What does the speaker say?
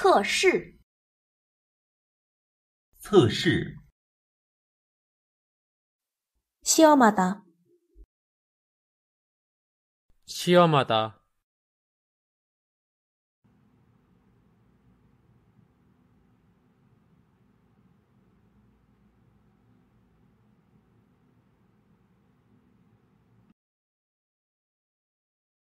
测试，测试，西奥马达，西奥马达。